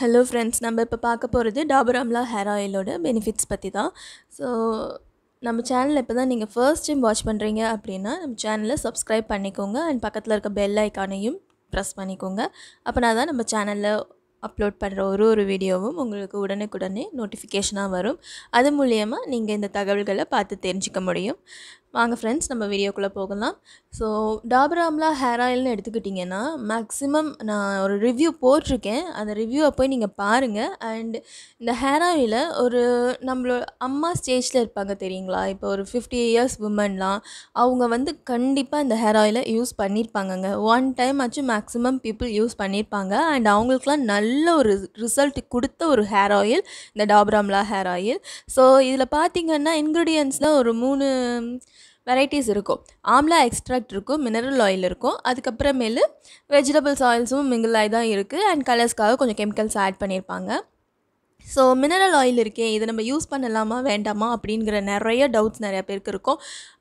hello friends நம்ம இப்போ பார்க்க போகிறது டாபர் அம்லா ஹேர் ஆயிலோட பெனிஃபிட்ஸ் பற்றி தான் ஸோ நம்ம சேனலில் இப்போ தான் நீங்கள் ஃபர்ஸ்ட் டைம் வாட்ச் பண்ணுறீங்க அப்படின்னா நம்ம சேனலை சப்ஸ்கிரைப் பண்ணிக்கோங்க அண்ட் பக்கத்தில் இருக்க பெல் ஐக்கானையும் ப்ரெஸ் பண்ணிக்கோங்க அப்போனா தான் நம்ம சேனலில் அப்லோட் பண்ணுற ஒரு ஒரு வீடியோவும் உங்களுக்கு உடனுக்குடனே நோட்டிஃபிகேஷனாக வரும் அது மூலயமா நீங்கள் இந்த தகவல்களை பார்த்து தெரிஞ்சிக்க முடியும் வாங்க ஃப்ரெண்ட்ஸ் நம்ம வீடியோக்குள்ளே போகலாம் ஸோ டாபர் ஆம்லா ஹேர் ஆயில்னு எடுத்துக்கிட்டிங்கன்னா மேக்ஸிமம் நான் ஒரு ரிவ்யூ போட்டிருக்கேன் அந்த ரிவ்யூவை போய் நீங்கள் பாருங்கள் அண்ட் இந்த ஹேர் ஆயிலில் ஒரு நம்மளோட அம்மா ஸ்டேஜில் இருப்பாங்க தெரியுங்களா இப்போ ஒரு ஃபிஃப்டி இயர்ஸ் உமன்லாம் அவங்க வந்து கண்டிப்பாக இந்த ஹேர் ஆயிலை யூஸ் பண்ணியிருப்பாங்கங்க ஒன் டைம் ஆச்சும் மேக்ஸிமம் பீப்புள் யூஸ் பண்ணியிருப்பாங்க அண்ட் அவங்களுக்குலாம் நல்ல ஒரு ரிசல்ட் கொடுத்த ஒரு ஹேர் ஆயில் இந்த Dabur Amla hair oil so இதில் பார்த்திங்கன்னா இன்க்ரீடியன்ஸில் ஒரு மூணு வெரைட்டிஸ் இருக்கும் ஆம்லா எக்ஸ்ட்ராக்ட் இருக்கும் மினரல் ஆயில் இருக்கும் அதுக்கப்புறமேலு வெஜிடபிள்ஸ் ஆயில்ஸும் மிங்கிள் ஆகி தான் இருக்குது அண்ட் கலர்ஸ்க்காக கொஞ்சம் கெமிக்கல்ஸ் ஆட் பண்ணியிருப்பாங்க ஸோ மினரல் ஆயில் இருக்கே இதை நம்ம யூஸ் பண்ணலாமா வேண்டாமா அப்படிங்கிற நிறைய டவுட்ஸ் நிறையா பேருக்கு இருக்கும்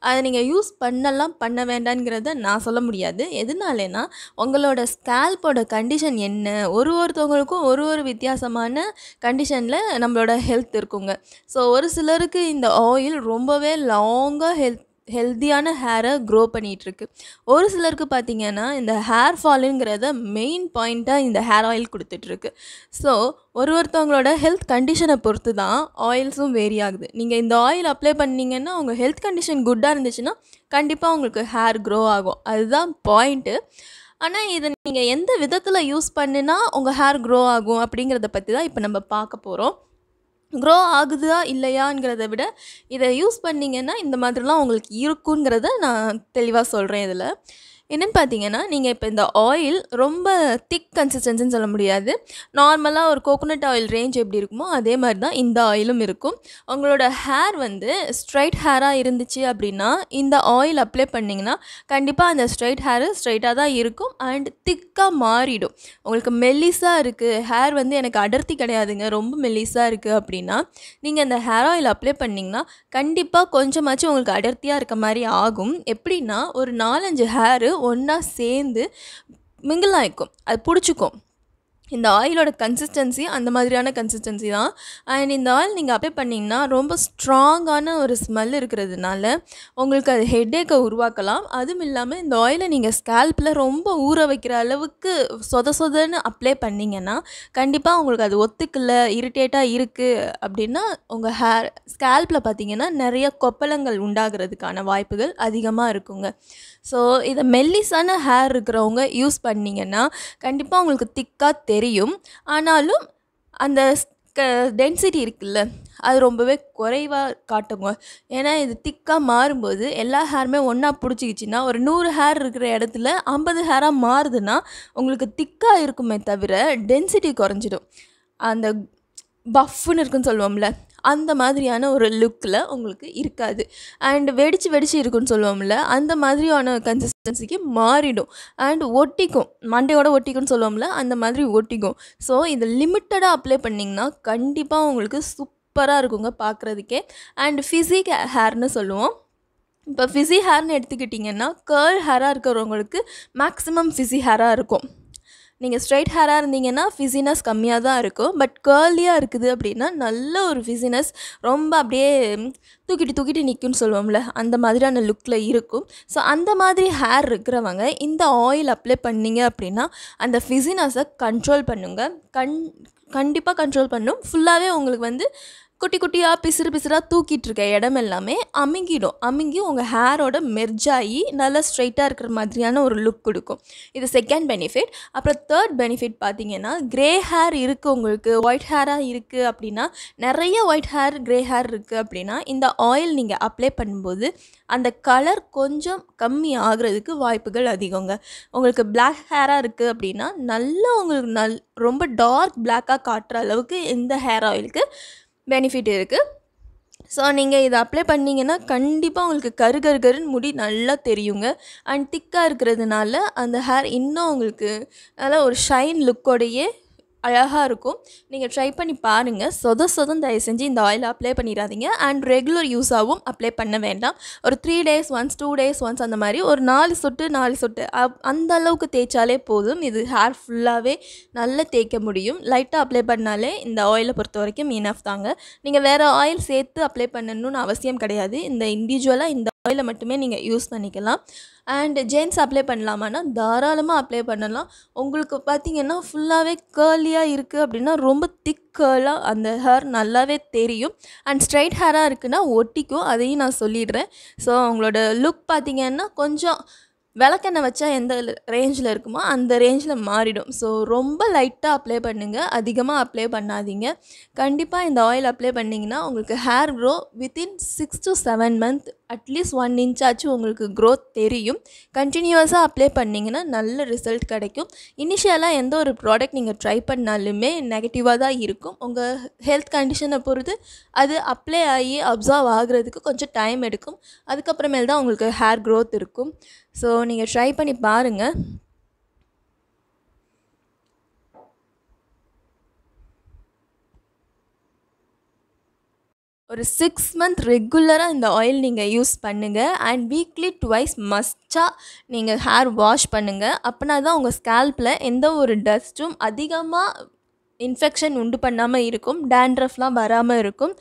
அதை நீங்கள் யூஸ் பண்ணலாம் பண்ண வேண்டாங்கிறத நான் சொல்ல முடியாது எதனாலேனா உங்களோட ஸ்கேல்போட கண்டிஷன் என்ன ஒரு ஒருத்தவங்களுக்கும் ஒரு ஒரு வித்தியாசமான கண்டிஷனில் நம்மளோட ஹெல்த் இருக்குங்க ஸோ ஒரு சிலருக்கு இந்த ஆயில் ரொம்பவே லாங்காக ஹெல்த் ஹெல்த்தியான ஹேரை க்ரோ பண்ணிகிட்ருக்கு ஒரு சிலருக்கு பார்த்திங்கன்னா இந்த ஹேர் ஃபாலுங்கிறத மெயின் பாயிண்ட்டாக இந்த ஹேர் ஆயில் கொடுத்துட்ருக்கு ஸோ ஒரு ஒருத்தவங்களோட ஹெல்த் கண்டிஷனை பொறுத்து தான் ஆயில்ஸும் வேரி ஆகுது நீங்கள் இந்த ஆயில் அப்ளை பண்ணிங்கன்னா உங்கள் ஹெல்த் கண்டிஷன் குட்டாக இருந்துச்சுன்னா கண்டிப்பாக உங்களுக்கு ஹேர் க்ரோ ஆகும் அதுதான் பாயிண்ட்டு ஆனால் இதை நீங்கள் எந்த விதத்தில் யூஸ் பண்ணுனா உங்கள் ஹேர் க்ரோ ஆகும் அப்படிங்கிறத பற்றி தான் இப்போ நம்ம பார்க்க போகிறோம் க்ரோ ஆகுதா இல்லையாங்கிறத விட இதை யூஸ் பண்ணிங்கன்னா இந்த மாதிரிலாம் உங்களுக்கு இருக்குங்கிறத நான் தெளிவாக சொல்கிறேன் இதில் என்னென்னு பார்த்தீங்கன்னா நீங்கள் இப்போ இந்த ஆயில் ரொம்ப திக் கன்சிஸ்டன்சின்னு சொல்ல முடியாது நார்மலாக ஒரு கோகோனட் ஆயில் ரேஞ்ச் எப்படி இருக்குமோ அதே மாதிரி தான் இந்த ஆயிலும் இருக்கும் உங்களோட ஹேர் வந்து ஸ்ட்ரைட் ஹேராக இருந்துச்சு அப்படின்னா இந்த ஆயில் அப்ளை பண்ணிங்கன்னா கண்டிப்பாக அந்த ஸ்ட்ரைட் ஹேரு ஸ்ட்ரைட்டாக தான் இருக்கும் அண்ட் திக்காக மாறிடும் உங்களுக்கு மெல்லிஸாக இருக்குது ஹேர் வந்து எனக்கு அடர்த்தி கிடையாதுங்க ரொம்ப மெல்லிஸாக இருக்குது அப்படின்னா நீங்கள் அந்த ஹேர் ஆயில் அப்ளை பண்ணிங்கன்னா கண்டிப்பாக கொஞ்சமாச்சும் உங்களுக்கு அடர்த்தியாக இருக்க மாதிரி ஆகும் எப்படின்னா ஒரு நாலஞ்சு ஹேரு ஒன்றா சேர்ந்து மிங்கிள் ஆகிக்கும் அது பிடிச்சிக்கும் இந்த ஆயிலோட கன்சிஸ்டன்சி அந்த மாதிரியான கன்சிஸ்டன்சி தான் அண்ட் இந்த ஆயில் நீங்கள் அப்ளை பண்ணிங்கன்னா ரொம்ப ஸ்ட்ராங்கான ஒரு ஸ்மெல் இருக்கிறதுனால உங்களுக்கு அது ஹெட்டேக்கை உருவாக்கலாம் அதுவும் இல்லாமல் இந்த ஆயிலை நீங்கள் ஸ்கேல்பில் ரொம்ப ஊற வைக்கிற அளவுக்கு சொத சொதன்னு அப்ளை பண்ணிங்கன்னா கண்டிப்பாக உங்களுக்கு அது ஒத்துக்கலை இரிட்டேட்டாக இருக்குது அப்படின்னா உங்கள் ஹேர் ஸ்கேல்பில் பார்த்தீங்கன்னா நிறைய கொப்பளங்கள் உண்டாகிறதுக்கான வாய்ப்புகள் அதிகமாக இருக்குங்க ஸோ இதை மெல்லிஸான ஹேர் இருக்கிறவங்க யூஸ் பண்ணிங்கன்னா கண்டிப்பாக உங்களுக்கு திக்காக தெரியும் ஆனாலும் அந்த க டென்சிட்டி இருக்குல்ல அது ரொம்பவே குறைவாக காட்டுங்க ஏன்னா இது திக்காக மாறும்போது எல்லா ஹேருமே ஒன்றா பிடிச்சிக்கிச்சின்னா ஒரு நூறு ஹேர் இருக்கிற இடத்துல ஐம்பது ஹேராக மாறுதுன்னா உங்களுக்கு திக்காக இருக்குமே தவிர டென்சிட்டி குறைஞ்சிடும் அந்த பஃப்னு இருக்குன்னு சொல்லுவோம்ல அந்த மாதிரியான ஒரு லுக்கில் உங்களுக்கு இருக்காது அண்ட் வெடிச்சு வெடிச்சு இருக்குன்னு சொல்லுவோம்ல அந்த மாதிரியான கன்சிஸ்டன்சிக்கு மாறிடும் அண்ட் ஒட்டிக்கும் மண்டையோட ஒட்டிக்கும்னு சொல்லுவோம்ல அந்த மாதிரி ஒட்டிக்கும் ஸோ இதை லிமிட்டடாக அப்ளை பண்ணிங்கன்னா கண்டிப்பாக உங்களுக்கு சூப்பராக இருக்குங்க பார்க்குறதுக்கே அண்ட் ஃபிசிக் ஹேர்னு சொல்லுவோம் இப்போ ஃபிசி ஹேர்னு எடுத்துக்கிட்டிங்கன்னா கேர்ள் ஹேராக இருக்கிறவங்களுக்கு மேக்ஸிமம் ஃபிசி ஹேராக இருக்கும் நீங்கள் ஸ்ட்ரைட் ஹேராக இருந்தீங்கன்னா ஃபிசினஸ் கம்மியாக தான் இருக்கும் பட் கேர்லியாக இருக்குது அப்படின்னா நல்ல ஒரு ஃபிசினஸ் ரொம்ப அப்படியே தூக்கிட்டு தூக்கிட்டு நிற்கும்னு சொல்லுவோம்ல அந்த மாதிரியான லுக்கில் இருக்கும் ஸோ அந்த மாதிரி ஹேர் இருக்கிறவங்க இந்த ஆயில் அப்ளை பண்ணிங்க அப்படின்னா அந்த ஃபிசினஸை கண்ட்ரோல் பண்ணுங்கள் கண் கண்டிப்பாக கண்ட்ரோல் பண்ணும் ஃபுல்லாகவே உங்களுக்கு வந்து குட்டி குட்டியாக பிசுறு பிசுறாக தூக்கிட்டு இருக்க இடம் எல்லாமே அமுங்கிடும் அமுங்கி உங்கள் ஹேரோட மெர்ஜாகி நல்லா ஸ்ட்ரைட்டாக இருக்கிற மாதிரியான ஒரு லுக் கொடுக்கும் இது செகண்ட் பெனிஃபிட் அப்புறம் தேர்ட் பெனிஃபிட் பார்த்தீங்கன்னா க்ரே ஹேர் இருக்குது உங்களுக்கு ஒயிட் ஹேராக இருக்குது அப்படின்னா நிறைய ஒயிட் ஹேர் க்ரே ஹேர் இருக்குது அப்படின்னா இந்த ஆயில் நீங்கள் அப்ளை பண்ணும்போது அந்த கலர் கொஞ்சம் கம்மி ஆகிறதுக்கு வாய்ப்புகள் அதிகங்க உங்களுக்கு பிளாக் ஹேராக இருக்குது அப்படின்னா நல்லா உங்களுக்கு நல் ரொம்ப டார்க் பிளாக்காக காட்டுற அளவுக்கு இந்த ஹேர் ஆயிலுக்கு பெனிஃபிட் இருக்குது ஸோ நீங்கள் இதை அப்ளை பண்ணிங்கன்னா கண்டிப்பாக உங்களுக்கு கரு கருகருன்னு முடி நல்லா தெரியுங்க அண்ட் திக்காக இருக்கிறதுனால அந்த ஹேர் இன்னும் உங்களுக்கு நல்லா ஒரு ஷைன் லுக்கோடையே அழகாக இருக்கும் நீங்கள் ட்ரை பண்ணி பாருங்கள் சொத சொதம் தயவு செஞ்சு இந்த ஆயில் அப்ளை பண்ணிடாதீங்க அண்ட் ரெகுலர் யூஸாகவும் அப்ளை பண்ண வேண்டாம் ஒரு three days once two days once அந்த மாதிரி ஒரு நாலு சொட்டு நாலு சொட்டு அந்த அளவுக்கு தேய்ச்சாலே போதும் இது ஹேர் ஃபுல்லாகவே நல்லா தேய்க்க முடியும் லைட்டாக அப்ளை பண்ணாலே இந்த ஆயிலை பொறுத்த வரைக்கும் மீன் ஆஃப் தாங்க நீங்கள் வேறு ஆயில் சேர்த்து அப்ளை பண்ணணும்னு அவசியம் கிடையாது இந்த இண்டிவிஜுவலாக இந்த ஆயில் மட்டுமே நீங்கள் யூஸ் பண்ணிக்கலாம் அண்ட் ஜென்ஸ் அப்ளை பண்ணலாமான்னா தாராளமாக அப்ளை பண்ணலாம் உங்களுக்கு பார்த்திங்கன்னா ஃபுல்லாகவே கேர்லியாக இருக்குது அப்படின்னா ரொம்ப திக் கேர்லாக அந்த ஹேர் நல்லாவே தெரியும் அண்ட் ஸ்ட்ரைட் ஹேராக இருக்குன்னா ஒட்டிக்கும் அதையும் நான் சொல்லிடுறேன் ஸோ அவங்களோட லுக் பார்த்திங்கன்னா கொஞ்சம் விளக்கெண்ணெய் வச்சா எந்த ரேஞ்சில் இருக்குமோ அந்த ரேஞ்சில் மாறிடும் ஸோ ரொம்ப லைட்டாக அப்ளை பண்ணுங்கள் அதிகமாக அப்ளை பண்ணாதீங்க கண்டிப்பாக இந்த ஆயில் அப்ளை பண்ணிங்கன்னா உங்களுக்கு hair grow within six to seven month at least one இன்ச்சாச்சும் உங்களுக்கு க்ரோத் தெரியும் கண்டினியூவஸாக அப்ளை பண்ணிங்கன்னா நல்ல ரிசல்ட் கிடைக்கும் இனிஷியலாக எந்த ஒரு ப்ராடக்ட் நீங்கள் ட்ரை பண்ணாலுமே நெகட்டிவாக தான் இருக்கும் உங்கள் ஹெல்த் கண்டிஷனை பொறுத்து அது அப்ளை ஆகி அப்சர்வ் ஆகிறதுக்கு கொஞ்சம் டைம் எடுக்கும் அதுக்கப்புறமேல் தான் உங்களுக்கு ஹேர் க்ரோத் இருக்கும் ஸோ நீங்கள் ட்ரை பண்ணி பாருங்கள் ஒரு சிக்ஸ் மந்த் ரெகுலராக இந்த ஆயில் நீங்கள் யூஸ் பண்ணுங்கள் அண்ட் வீக்லி டுவைஸ் மஸ்டாக நீங்கள் ஹேர் வாஷ் பண்ணுங்கள் அப்படின்னா தான் உங்கள் ஸ்கேல்பில் எந்த ஒரு டஸ்ட்டும் அதிகமாக இன்ஃபெக்ஷன் உண்டு பண்ணாமல் இருக்கும் டேண்ட்ரஃப்லாம் வராமல் இருக்கும்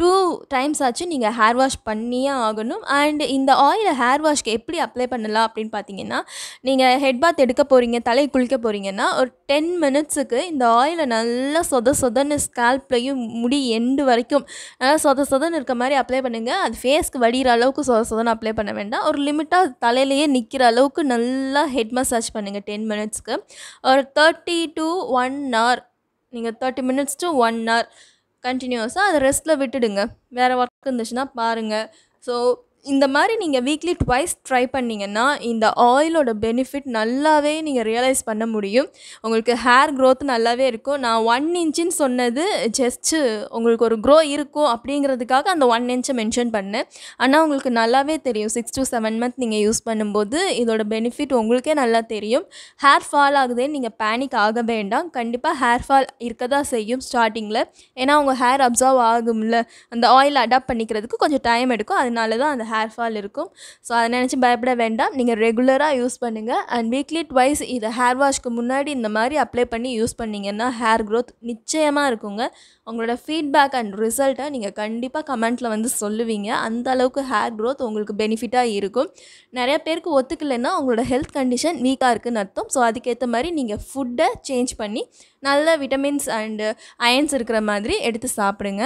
டூ டைம்ஸ் ஆச்சு நீங்கள் ஹேர் வாஷ் பண்ணியே ஆகணும் அண்ட் இந்த ஆயிலை ஹேர் வாஷ்க்கு எப்படி அப்ளை பண்ணலாம் அப்படின்னு பார்த்தீங்கன்னா நீங்கள் ஹெட் பாத் எடுக்க போகிறீங்க தலை குளிக்க போகிறீங்கன்னா ஒரு டென் மினிட்ஸுக்கு இந்த ஆயிலை நல்லா சொத சொதன்னு ஸ்கேல்ப்லையும் முடி எண்டு வரைக்கும் நல்லா சொத சொதன்னு இருக்க மாதிரி அப்ளை பண்ணுங்கள் அது ஃபேஸ்க்கு வடிகிற அளவுக்கு சொத சொதன்னு அப்ளை பண்ண வேண்டாம் ஒரு லிமிட்டாக தலையிலேயே நிற்கிற அளவுக்கு நல்லா ஹெட் மசாஜ் பண்ணுங்கள் டென் மினிட்ஸ்க்கு ஒரு தேர்ட்டி டு ஒன் ஹவர் நீங்கள் thirty minutes to one hour கண்டினியூஸாக அதை ரெஸ்ட்டில் விட்டுடுங்க வேறு ஒர்க் இருந்துச்சுன்னா பாருங்கள் ஸோ இந்த மாதிரி நீங்கள் வீக்லி ட்வைஸ் ட்ரை பண்ணிங்கன்னா இந்த ஆயிலோட பெனிஃபிட் நல்லாவே நீங்கள் ரியலைஸ் பண்ண முடியும் உங்களுக்கு ஹேர் க்ரோத் நல்லாவே இருக்கும் நான் ஒன் இன்ச்சுன்னு சொன்னது ஜஸ்ட்டு உங்களுக்கு ஒரு க்ரோ இருக்கும் அப்படிங்கிறதுக்காக அந்த ஒன் இன்ச்சை மென்ஷன் பண்ணேன் ஆனால் உங்களுக்கு நல்லாவே தெரியும் சிக்ஸ் டு செவன் மந்த் நீங்கள் யூஸ் பண்ணும்போது இதோட பெனிஃபிட் உங்களுக்கே நல்லா தெரியும் ஹேர் ஃபால் ஆகுதுன்னு நீங்கள் பேனிக் ஆக வேண்டாம் கண்டிப்பாக ஹேர் ஃபால் இருக்க தான் செய்யும் ஸ்டார்டிங்கில் ஏன்னா உங்கள் ஹேர் அப்சர்வ் ஆகும்ல அந்த ஆயில் அடாப்ட் பண்ணிக்கிறதுக்கு கொஞ்சம் டைம் எடுக்கும் அதனால தான் அந்த ஹேர் ஃபால் இருக்கும் ஸோ அதை நினச்சி பயப்பட வேண்டாம் நீங்கள் ரெகுலராக யூஸ் பண்ணுங்கள் அண்ட் வீக்லி ட்வைஸ் இதை ஹேர் வாஷ்க்கு முன்னாடி இந்த மாதிரி அப்ளை பண்ணி யூஸ் பண்ணிங்கன்னா ஹேர் க்ரோத் நிச்சயமாக இருக்குங்க உங்களோட ஃபீட்பேக் அண்ட் ரிசல்ட்டை நீங்கள் கண்டிப்பாக கமெண்ட்டில் வந்து சொல்லுவீங்க அந்த அளவுக்கு ஹேர் க்ரோத் உங்களுக்கு பெனிஃபிட்டாக இருக்கும் நிறைய பேருக்கு ஒத்துக்கலைன்னா உங்களோட ஹெல்த் கண்டிஷன் வீக்காக இருக்குதுன்னு அர்த்தம் ஸோ அதுக்கேற்ற மாதிரி நீங்கள் ஃபுட்டை சேஞ்ச் பண்ணி நல்ல விட்டமின்ஸ் அண்டு அயன்ஸ் இருக்கிற மாதிரி எடுத்து சாப்பிடுங்க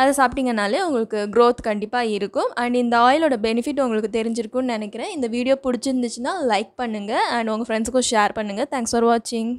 அதை சாப்பிட்டிங்கனாலே உங்களுக்கு க்ரோத் கண்டிப்பாக இருக்கும் அண்ட் இந்த ஆயிலோட பெனிஃபிட் உங்களுக்கு தெரிஞ்சிருக்கும்னு நினைக்கிறேன் இந்த வீடியோ பிடிச்சிருந்துச்சுன்னா லைக் பண்ணுங்கள் அண்ட் உங்கள் ஃப்ரெண்ட்ஸுக்கும் ஷேர் பண்ணுங்கள் தேங்க்ஸ் ஃபார் வாட்சிங்